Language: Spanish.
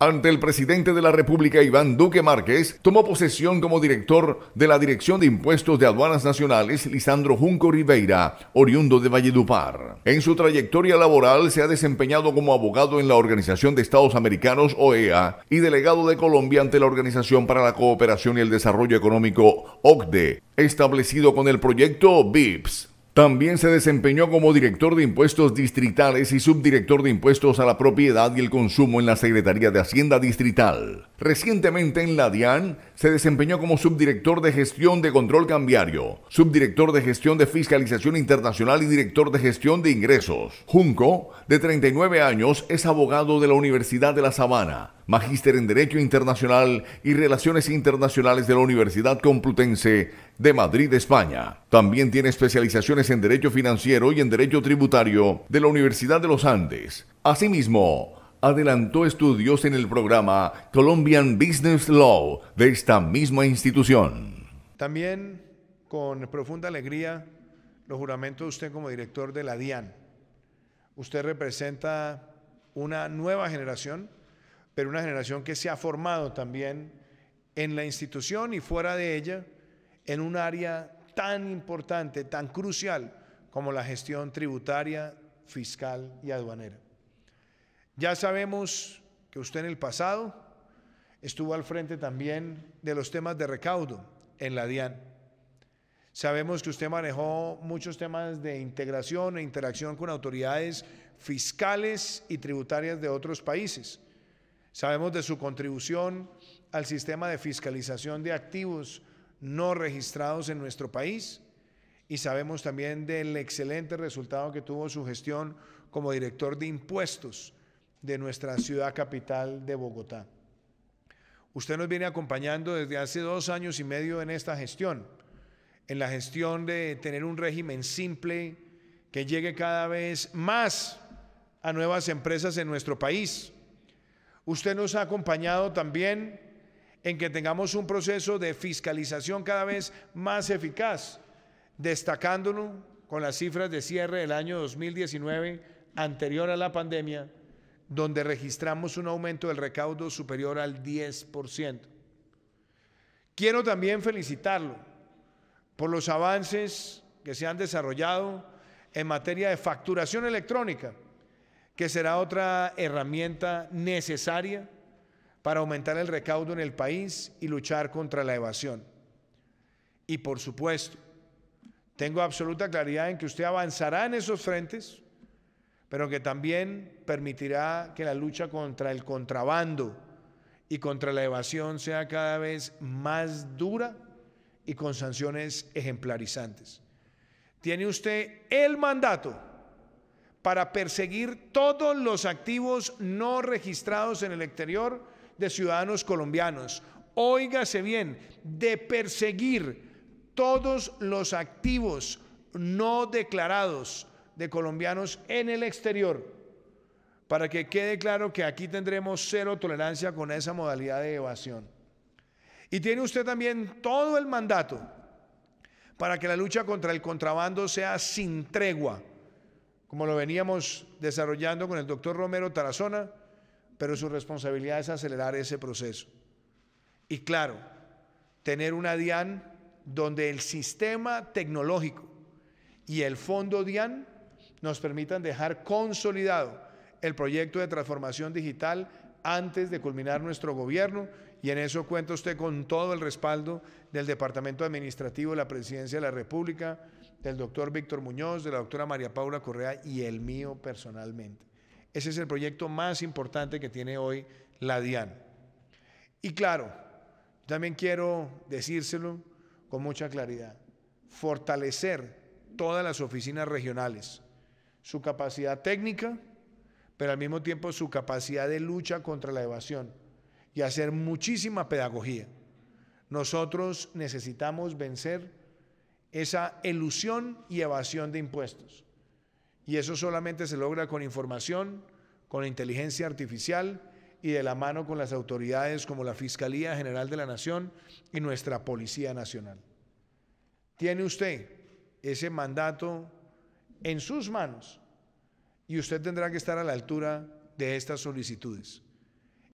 Ante el presidente de la República, Iván Duque Márquez, tomó posesión como director de la Dirección de Impuestos de Aduanas Nacionales, Lisandro Junco Rivera, oriundo de Valledupar. En su trayectoria laboral se ha desempeñado como abogado en la Organización de Estados Americanos, OEA, y delegado de Colombia ante la Organización para la Cooperación y el Desarrollo Económico, OCDE, establecido con el proyecto BIPS. También se desempeñó como director de impuestos distritales y subdirector de impuestos a la propiedad y el consumo en la Secretaría de Hacienda Distrital. Recientemente en la DIAN se desempeñó como subdirector de gestión de control cambiario, subdirector de gestión de fiscalización internacional y director de gestión de ingresos. Junco, de 39 años, es abogado de la Universidad de La Sabana magíster en Derecho Internacional y Relaciones Internacionales de la Universidad Complutense de Madrid, España. También tiene especializaciones en Derecho Financiero y en Derecho Tributario de la Universidad de los Andes. Asimismo, adelantó estudios en el programa Colombian Business Law de esta misma institución. También con profunda alegría lo juramento de usted como director de la DIAN. Usted representa una nueva generación pero una generación que se ha formado también en la institución y fuera de ella, en un área tan importante, tan crucial como la gestión tributaria, fiscal y aduanera. Ya sabemos que usted en el pasado estuvo al frente también de los temas de recaudo en la DIAN. Sabemos que usted manejó muchos temas de integración e interacción con autoridades fiscales y tributarias de otros países. Sabemos de su contribución al sistema de fiscalización de activos no registrados en nuestro país y sabemos también del excelente resultado que tuvo su gestión como director de impuestos de nuestra ciudad capital de Bogotá. Usted nos viene acompañando desde hace dos años y medio en esta gestión, en la gestión de tener un régimen simple que llegue cada vez más a nuevas empresas en nuestro país Usted nos ha acompañado también en que tengamos un proceso de fiscalización cada vez más eficaz, destacándolo con las cifras de cierre del año 2019 anterior a la pandemia, donde registramos un aumento del recaudo superior al 10%. Quiero también felicitarlo por los avances que se han desarrollado en materia de facturación electrónica que será otra herramienta necesaria para aumentar el recaudo en el país y luchar contra la evasión. Y por supuesto, tengo absoluta claridad en que usted avanzará en esos frentes, pero que también permitirá que la lucha contra el contrabando y contra la evasión sea cada vez más dura y con sanciones ejemplarizantes. Tiene usted el mandato para perseguir todos los activos no registrados en el exterior de ciudadanos colombianos. Óigase bien, de perseguir todos los activos no declarados de colombianos en el exterior, para que quede claro que aquí tendremos cero tolerancia con esa modalidad de evasión. Y tiene usted también todo el mandato para que la lucha contra el contrabando sea sin tregua como lo veníamos desarrollando con el doctor Romero Tarazona, pero su responsabilidad es acelerar ese proceso. Y claro, tener una DIAN donde el sistema tecnológico y el fondo DIAN nos permitan dejar consolidado el proyecto de transformación digital antes de culminar nuestro gobierno y en eso cuenta usted con todo el respaldo del Departamento Administrativo de la Presidencia de la República, del doctor Víctor Muñoz, de la doctora María Paula Correa y el mío personalmente. Ese es el proyecto más importante que tiene hoy la DIAN. Y claro, también quiero decírselo con mucha claridad, fortalecer todas las oficinas regionales, su capacidad técnica, pero al mismo tiempo su capacidad de lucha contra la evasión y hacer muchísima pedagogía. Nosotros necesitamos vencer esa elusión y evasión de impuestos. Y eso solamente se logra con información, con inteligencia artificial y de la mano con las autoridades como la Fiscalía General de la Nación y nuestra Policía Nacional. Tiene usted ese mandato en sus manos y usted tendrá que estar a la altura de estas solicitudes.